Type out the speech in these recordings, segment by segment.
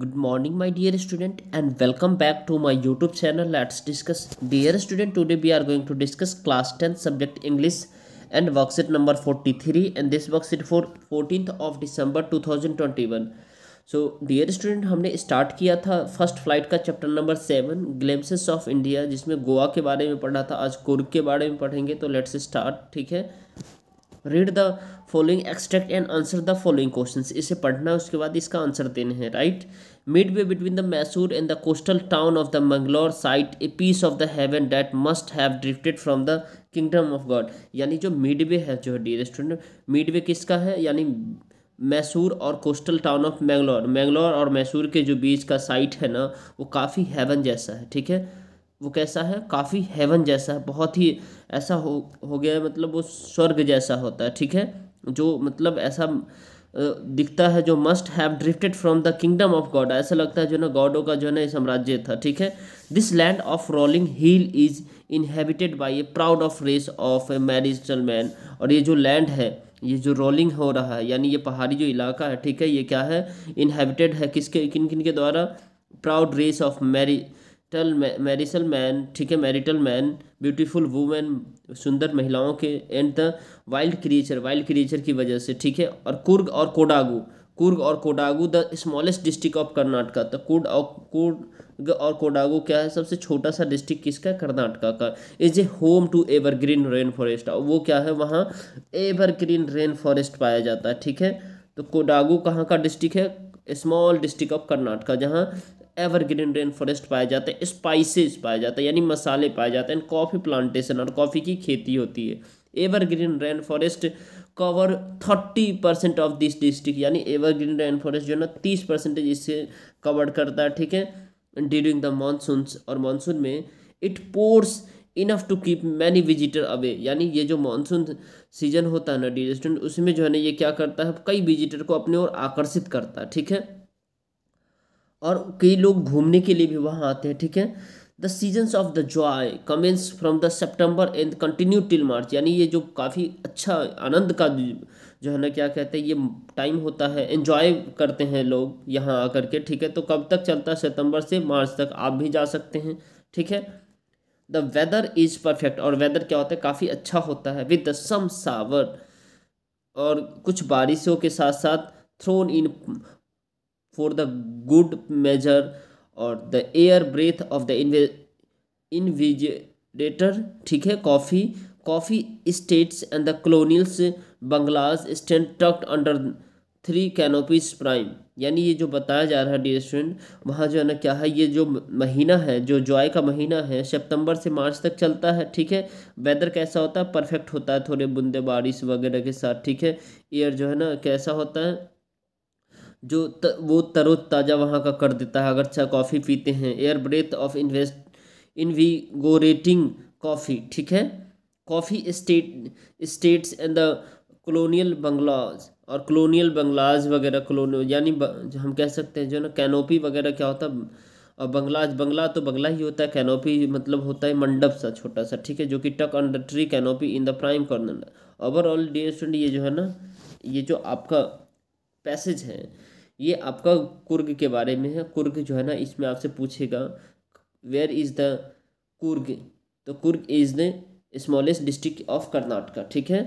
good morning my dear student and welcome back to my YouTube channel let's discuss dear student today we are going to discuss class tenth subject English and worksheet number forty three and this worksheet for fourteen of December two thousand twenty one so dear student हमने start किया था first flight का chapter number seven glimpses of India जिसमें गोवा के बारे में पढ़ा था आज कुर्ग के बारे में पढ़ेंगे तो लेट्स स्टार्ट ठीक है read the following extract and answer the following question इसे पढ़ना है उसके बाद इसका आंसर देने हैं right midway between the Mysore and the coastal town of the Mangalore site a piece of the heaven that must have drifted from the kingdom of God यानी जो मिड वे है जो डी रेस्टोरेंट मिड वे किसका है यानी मैसूर और coastal town of Mangalore Mangalore और मैसूर के जो बीच का साइट है ना वो काफ़ी हेवन जैसा है ठीक है वो कैसा है काफ़ी हेवन जैसा है बहुत ही ऐसा हो हो गया है मतलब वो स्वर्ग जैसा होता है ठीक है जो मतलब ऐसा दिखता है जो must have drifted from the kingdom of God ऐसा लगता है जो ना गॉडों का जो ना साम्राज्य था ठीक है this land of rolling hill is inhabited by a proud of race of a martial man और ये जो लैंड है ये जो रोलिंग हो रहा है यानी ये पहाड़ी जो इलाका है ठीक है ये क्या है इनहेबिटेड है किसके किन किन के द्वारा प्राउड रेस ऑफ मैरिज टल मैरिसल मैन ठीक है मैरिटल मैन ब्यूटीफुल वूमेन सुंदर महिलाओं के and the wild creature wild creature की वजह से ठीक है और कुर्ग और कोडागू कुर्ग और Kodagu the smallest district of Karnataka तो कुर्ग और कुर्ग और कोडागू क्या है सबसे छोटा सा डिस्ट्रिक्ट किसका कर्नाटका का is a home to evergreen rain forest और वो क्या है वहाँ एवर ग्रीन रेन फॉरेस्ट पाया जाता है ठीक है तो कोडागू कहाँ का डिस्ट्रिक्ट है स्मॉल डिस्ट्रिक्ट ऑफ कर्नाटका जहाँ एवरग्रीन रेन फॉरेस्ट पाए जाते हैं स्पाइसेस पाए जाते हैं यानी मसाले पाए जाते हैं कॉफ़ी प्लांटेशन और कॉफ़ी की खेती होती है evergreen rain forest cover thirty percent of this district यानी एवरग्रीन रेन फॉरेस्ट जो है ना तीस परसेंटेज इससे कवर करता है ठीक है ड्यूरिंग द मानसून और मानसून में it pours enough to keep many visitor away यानी ये जो मानसून सीजन होता है ना डी उसमें जो है ना ये क्या करता है कई विजिटर को अपने ओर आकर्षित करता है ठीक है और कई लोग घूमने के लिए भी वहाँ आते हैं ठीक है the seasons of the joy commence from the September and continue till March यानी ये जो काफ़ी अच्छा आनंद का जो है ना क्या कहते हैं ये टाइम होता है इन्जॉय करते हैं लोग यहाँ आकर के ठीक है तो कब तक चलता है सितंबर से मार्च तक आप भी जा सकते हैं ठीक है द वेदर इज परफेक्ट और वेदर क्या होता है काफ़ी अच्छा होता है विद द सम सावर और कुछ बारिशों के साथ साथ thrown in for the good measure और the air breath of the invigorator ठीक है coffee coffee states and the colonials bungalows stand tucked under three canopies prime यानी ये जो बताया जा रहा है डी स्टूडेंट वहाँ जो है ना क्या है ये जो महीना है जो जॉय का महीना है सितंबर से मार्च तक चलता है ठीक है वेदर कैसा होता है परफेक्ट होता है थोड़े बूंदे बारिश वगैरह के साथ ठीक है एयर जो है ना कैसा होता है जो त, वो तरोताज़ा वहाँ का कर देता है अगर अच्छा कॉफ़ी पीते हैं air breath of invest invigorating coffee ठीक है coffee state states and the colonial bungalows और कलोनियल बंगलाज वगैरह कलोनियल यानी हम कह सकते हैं जो ना कैनोपी वगैरह क्या होता है और बंगलाज बंगला तो बंगला ही होता है कैनोपी मतलब होता है मंडप सा छोटा सा ठीक है जो कि tuck under tree canopy in the prime corner overall D S ये जो है ना ये जो आपका पैसेज है ये आपका कुर्ग के बारे में है कुर्ग जो है ना इसमें आपसे पूछेगा वेयर इज़ द कुर्ग तो Coorg is the smallest district of Karnataka ठीक है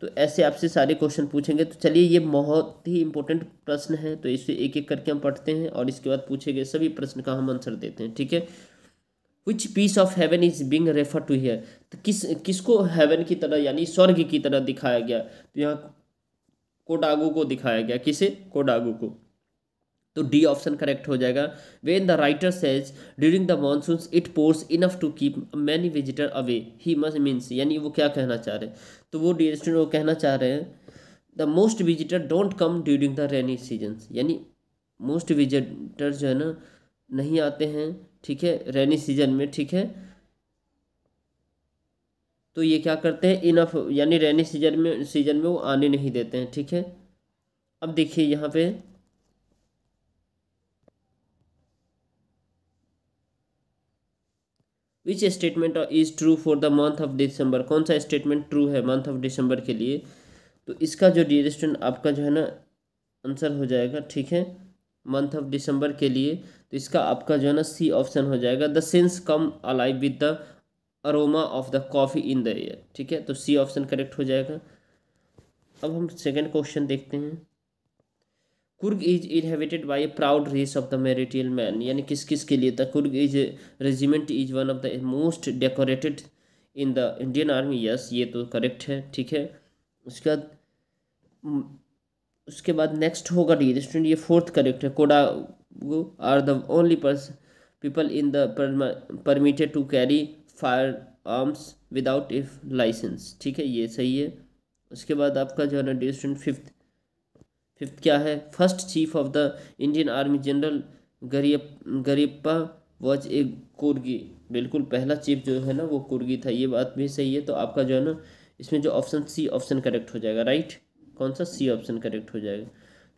तो ऐसे आपसे सारे क्वेश्चन पूछेंगे तो चलिए ये बहुत ही इंपॉर्टेंट प्रश्न है तो इसे एक एक करके हम पढ़ते हैं और इसके बाद पूछे गए सभी प्रश्न का हम आंसर देते हैं ठीक है which piece of heaven is being refer to here तो किस किसको हेवन की तरह यानी स्वर्ग की तरह दिखाया गया तो यहाँ कोडागू को दिखाया गया किसे कोडागू को तो डी ऑप्शन करेक्ट हो जाएगा when the writer says during the monsoon it pours enough to keep many visitor away he must means यानी वो क्या कहना चाह रहे हैं तो वो डी स्टूडेंट वो कहना चाह रहे हैं the most visitor don't come during the rainy season यानी मोस्ट विजिटर जो है ना नहीं आते हैं ठीक है रेनी सीजन में ठीक है तो ये क्या करते हैं इनफ यानी रेनी सीजन में सीजन में वो आने नहीं देते हैं ठीक है अब देखिए यहाँ पे which statement is true for the month of December कौन सा स्टेटमेंट ट्रू है मंथ ऑफ दिसंबर के लिए तो इसका जो डियर स्टूडेंट आपका जो है ना आंसर हो जाएगा ठीक है मंथ ऑफ दिसंबर के लिए तो इसका आपका जो है ना सी ऑप्शन हो जाएगा the sense come alive with the aroma of the coffee in the air ठीक है तो सी ऑप्शन करेक्ट हो जाएगा अब हम सेकेंड क्वेश्चन देखते हैं Coorg is inhabited by a proud race of the martial man यानी किस किस के लिए the Coorg is regiment is one of the most decorated in the Indian army yes ये तो करेक्ट है ठीक है उसके बाद उसके बाद नेक्स्ट होगा डी स्टूडेंट ये फोर्थ करेक्ट है Koda are the only purse people in the permitted to carry firearms without if licence ठीक है ये सही है उसके बाद आपका जो है ना डी स्टूडेंट फिफ्थ फिफ्थ क्या है first chief of the Indian army general गरीप गरीप्पा वॉज ए कुर्गी बिल्कुल पहला चीफ जो है ना वो कुर्गी था ये बात भी सही है तो आपका जो है ना इसमें जो ऑप्शन सी ऑप्शन करेक्ट हो जाएगा राइट कौन सा सी ऑप्शन करेक्ट हो जाएगा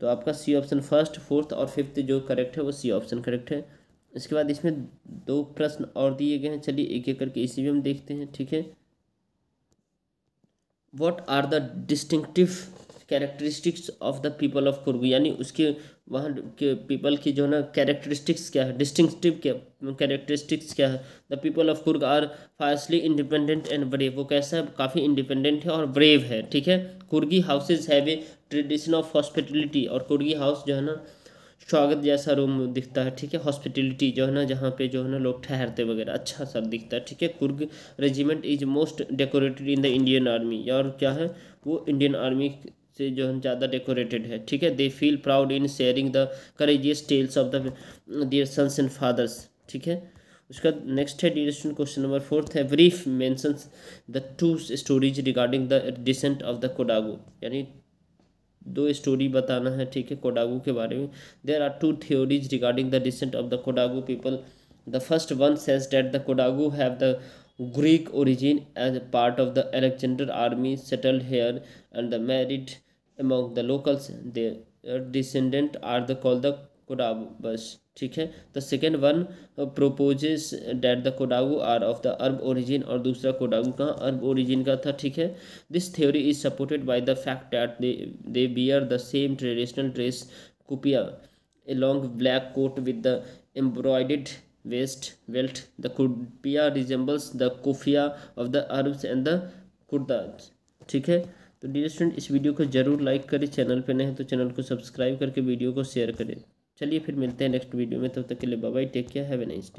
तो आपका सी ऑप्शन फर्स्ट फोर्थ और फिफ्थ जो करेक्ट है वो सी ऑप्शन करेक्ट है इसके बाद इसमें दो प्रश्न और दिए गए हैं चलिए एक एक करके इसी भी हम देखते हैं ठीक है what are the distinctive characteristics of the people of Coorg यानी उसके वहाँ के पीपल की जो है ना कैरेक्टरिस्टिक्स क्या है डिस्टिंगटिव क्या कैरेक्टरिस्टिक्स क्या है the people of Coorg are fastly independent and brave वो कैसा है काफ़ी इंडिपेंडेंट है और ब्रेव है ठीक है Coorgi houses have a tradition of hospitality और कुर्गी हाउस जो है ना स्वागत जैसा रूम दिखता है ठीक है हॉस्पिटलिटी जो है ना जहाँ पे जो है ना लोग ठहरते वगैरह अच्छा सब दिखता है ठीक है Coorg regiment is most decorated in the Indian army और क्या है वो इंडियन आर्मी से जो है ज़्यादा डेकोरेटेड है ठीक है they feel proud in sharing the courageous tales of the their sons and fathers ठीक है उसका नेक्स्ट है डिस्टन क्वेश्चन नंबर फोर्थ है brief mentions the two stories regarding the descent of the Kodagu यानी दो स्टोरी बताना है ठीक है कोडागो के बारे में there are two theories regarding the descent of the Kodagu people the first one says that the Kodagu have the Greek origin as part of the Alexander army settled here and the married among the locals they descendant are the call the Kodavas ठीक है the second one proposes that the Kodagu are of the Arab origin और दूसरा कोडागू कहाँ अर्ब origin का था ठीक है this theory is supported by the fact that they be are the same traditional dress kupya a long black coat with the embroidered waist welt the kupya resembles the kufiya of the Arabs and the Kurds ठीक है तो dear student इस video को जरूर like करें channel पर नहीं तो चैनल को सब्सक्राइब करके वीडियो को शेयर करें चलिए फिर मिलते हैं नेक्स्ट वीडियो में तब तो तक के लिए bye take care have a nice day